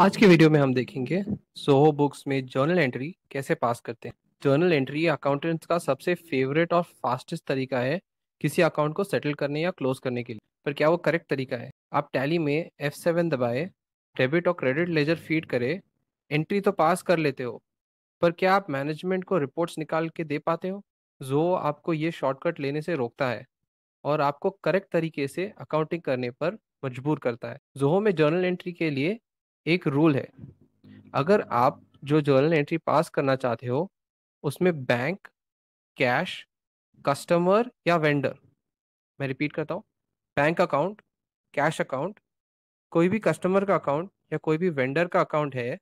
आज के वीडियो में हम देखेंगे सोहो बुक्स में जर्नल एंट्री कैसे पास करते हैं जर्नल एंट्री अकाउंटेंट्स का सबसे फेवरेट और फास्टेस्ट तरीका है किसी अकाउंट को सेटल करने या क्लोज करने के लिए पर क्या वो करेक्ट तरीका है आप टैली में एफ सेवन दबाए डेबिट और क्रेडिट लेजर फीड करें एंट्री तो पास कर लेते हो पर क्या आप मैनेजमेंट को रिपोर्ट्स निकाल के दे पाते हो जो आपको ये शॉर्टकट लेने से रोकता है और आपको करेक्ट तरीके से अकाउंटिंग करने पर मजबूर करता है जोहो में जर्नल एंट्री के लिए एक रूल है अगर आप जो जर्नल एंट्री पास करना चाहते हो उसमें बैंक कैश कस्टमर या वेंडर मैं रिपीट करता हूँ बैंक अकाउंट कैश अकाउंट कोई भी कस्टमर का अकाउंट या कोई भी वेंडर का अकाउंट है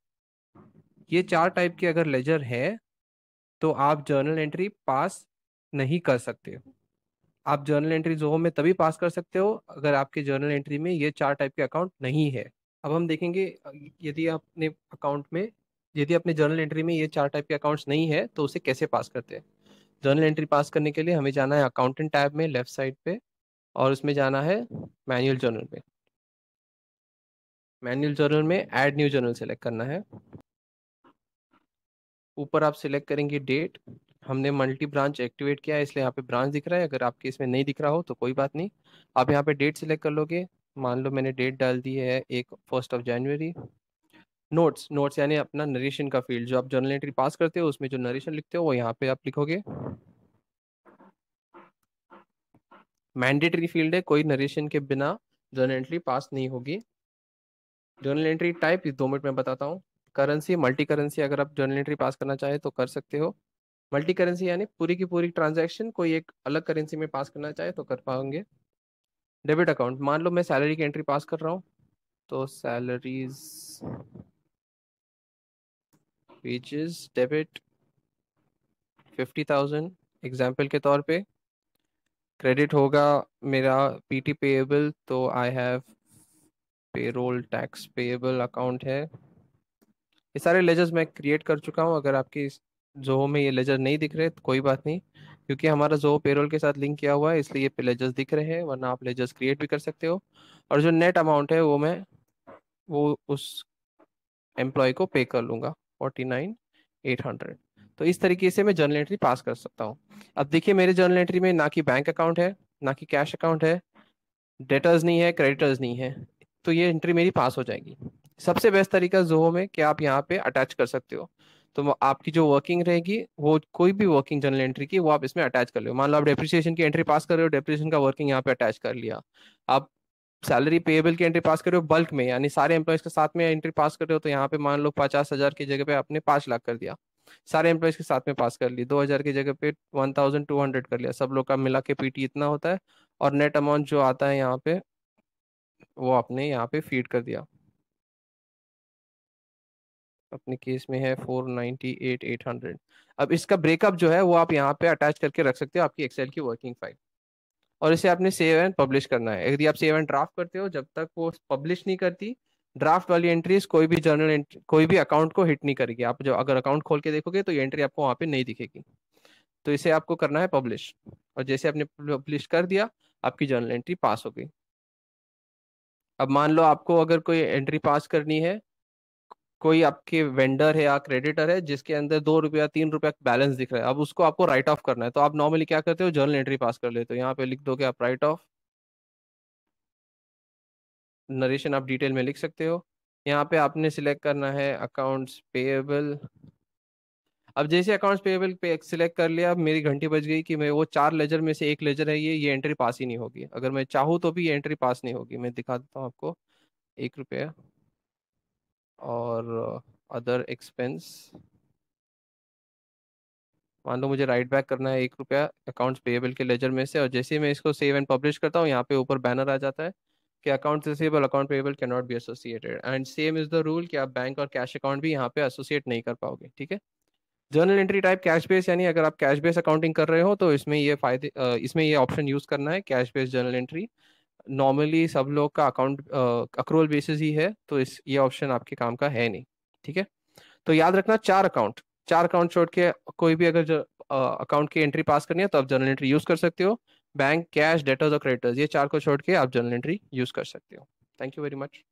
ये चार टाइप के अगर लेजर है तो आप जर्नल एंट्री पास नहीं कर सकते आप जर्नल एंट्री जो में तभी पास कर सकते हो अगर आपके जर्नल एंट्री में ये चार टाइप के अकाउंट नहीं है अब हम देखेंगे यदि आपने अकाउंट में यदि अपने जर्नल एंट्री में ये चार टाइप के अकाउंट्स नहीं है तो उसे कैसे पास करते हैं जर्नल एंट्री पास करने के लिए हमें जाना है अकाउंटेंट टैब में लेफ्ट साइड पे और उसमें जाना है मैनुअल जर्नल में मैनुअल जर्नल में ऐड न्यू जर्नल सेलेक्ट करना है ऊपर आप सिलेक्ट करेंगे डेट हमने मल्टी ब्रांच एक्टिवेट किया है इसलिए यहाँ पे ब्रांच दिख रहा है अगर आपके इसमें नहीं दिख रहा हो तो कोई बात नहीं आप यहाँ पे डेट सिलेक्ट कर लोगे मान लो मैंने डेट डाल दी है एक first of January notes notes यानी अपना नरेशन का फील्ड जो आप जर्नल एंट्री पास करते हो उसमें जो नरेशन लिखते हो वो यहाँ पे आप लिखोगे मैंडेटरी फील्ड है कोई नरेशन के बिना जर्नल एंट्री पास नहीं होगी जर्नल एंट्री टाइप दो मिनट में बताता हूँ करेंसी मल्टी करेंसी अगर आप जर्नल एंट्री पास करना चाहें तो कर सकते हो मल्टी करेंसी यानी पूरी की पूरी ट्रांजैक्शन कोई एक अलग करेंसी में पास करना चाहे तो कर पाओगे डेबिट अकाउंट मान लो मैं सैलरी की एंट्री पास कर रहा हूँ तो salaries which is debit fifty thousand example के तौर पे क्रेडिट होगा मेरा पी टी पेएबल तो I have payroll tax payable account है ये सारे लेजर्स मैं क्रिएट कर चुका हूँ अगर आपकी जो में ये लेजर नहीं दिख रहे तो कोई बात नहीं क्योंकि हमारा जो पेरोल के साथ लिंक किया हुआ है इसलिए ये प्लेजर्स दिख रहे हैं वरना आप लेजर्स क्रिएट भी कर सकते हो और जो नेट अमाउंट है वो मैं वो उस एम्प्लॉय को पे कर लूँगा फोर्टी नाइन एट हंड्रेड तो इस तरीके से मैं जर्नल एंट्री पास कर सकता हूँ अब देखिए मेरे जर्नल एंट्री में ना कि बैंक अकाउंट है ना कि कैश अकाउंट है डेटर्स नहीं है क्रेडिटर्स नहीं है तो ये एंट्री मेरी पास हो जाएगी सबसे बेस्ट तरीका जोहो में कि आप यहाँ पे अटैच कर सकते हो तो आपकी जो वर्किंग रहेगी वो कोई भी वर्किंग जनरल एंट्री की वो आप इसमें अटैच कर लो मान लो आप डेप्रिसिएशन की एंट्री पास कर रहे हो डेप्रिसिएशन का वर्किंग यहाँ पे अटैच कर लिया आप सैलरी पेएबल की एंट्री पास कर रहे हो बल्क में यानी सारे एम्प्लॉयज के साथ में एंट्री पास कर रहे हो तो यहाँ पे मान लो पचास हजार की जगह पे आपने पांच लाख कर दिया सारे एम्प्लॉयज के साथ में पास कर ली दो हजार की जगह पे वन थाउजेंड टू हंड्रेड कर लिया सब लोग का मिला के पीटी इतना होता है और नेट अमाउंट जो आता है यहाँ पे वो आपने यहाँ पे फीड कर दिया अपने केस में है four ninety eight eight hundred अब इसका ब्रेकअप जो है वो आप यहाँ पे अटैच करके रख सकते हो आपकी एक्सेल की वर्किंग फाइल और इसे आपने सेव एंड पब्लिश करना है यदि आप सेव एंड ड्राफ्ट करते हो जब तक वो पब्लिश नहीं करती ड्राफ्ट वाली एंट्रीज कोई भी जर्नल कोई भी अकाउंट को हिट नहीं करेगी आप जब अगर अकाउंट खोल के देखोगे तो ये एंट्री आपको वहाँ पे नहीं दिखेगी तो इसे आपको करना है पब्लिश और जैसे आपने पब्लिश कर दिया आपकी जर्नल एंट्री पास हो गई अब मान लो आपको अगर कोई एंट्री पास करनी है कोई आपके वेंडर है या क्रेडिटर है जिसके अंदर दो रुपया तीन रुपया बैलेंस दिख रहा है अब उसको आपको राइट ऑफ करना है तो आप नॉर्मली क्या करते हो जर्नल एंट्री पास कर लेते हो यहाँ पे लिख दो आप राइट ऑफ नरेशन आप डिटेल में लिख सकते हो यहाँ पे आपने सिलेक्ट करना है अकाउंट्स पेएबल अब जैसे अकाउंट्स पेएबल पे सिलेक्ट कर लिया अब मेरी घंटी बज गई कि मैं वो चार लेजर में से एक लेजर है ये ये एंट्री पास ही नहीं होगी अगर मैं चाहूँ तो भी ये एंट्री पास नहीं होगी मैं दिखा देता हूँ आपको एक रुपया और अदर एक्सपेंस मान लो मुझे राइट बैक करना है एक रुपया अकाउंट्स पेएबल के लेजर में से और जैसे ही मैं इसको सेव एंड पब्लिश करता हूँ यहाँ पे ऊपर बैनर आ जाता है कि account receivable account payable can not be associated and same is the rule कि आप बैंक और कैश अकाउंट भी यहाँ पे एसोसिएट नहीं कर पाओगे ठीक है journal entry type cash base यानी अगर आप कैश बेस अकाउंटिंग कर रहे हो तो इसमें ये फायदे इसमें ये ऑप्शन यूज करना है cash base journal entry normally सब लोग का अकाउंट अक्रूवल बेसिस ही है तो इस ये ऑप्शन आपके काम का है नहीं ठीक है तो याद रखना चार अकाउंट चार अकाउंट छोड़ के कोई भी अगर अकाउंट की एंट्री पास करनी है तो आप जर्नल एंट्री यूज कर सकते हो बैंक कैश डेटर्स और क्रेडिटर्स ये चार को छोड़ के आप जर्नल एंट्री यूज कर सकते हो थैंक यू वेरी मच